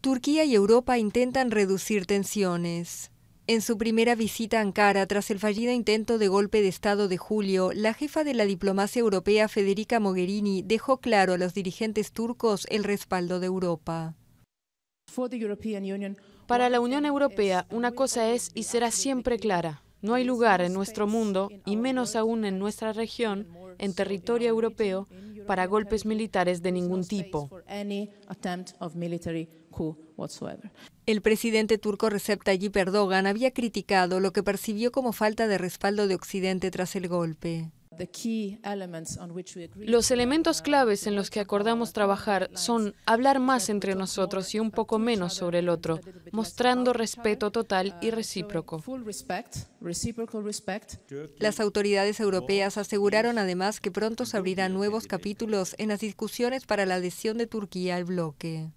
Turquía y Europa intentan reducir tensiones. En su primera visita a Ankara tras el fallido intento de golpe de Estado de julio, la jefa de la diplomacia europea Federica Mogherini dejó claro a los dirigentes turcos el respaldo de Europa. Para la Unión Europea, una cosa es y será siempre clara. No hay lugar en nuestro mundo, y menos aún en nuestra región, en territorio europeo, para golpes militares de ningún tipo. El presidente turco Recep Tayyip Erdogan había criticado lo que percibió como falta de respaldo de Occidente tras el golpe. Los elementos claves en los que acordamos trabajar son hablar más entre nosotros y un poco menos sobre el otro, mostrando respeto total y recíproco. Las autoridades europeas aseguraron además que pronto se abrirán nuevos capítulos en las discusiones para la adhesión de Turquía al bloque.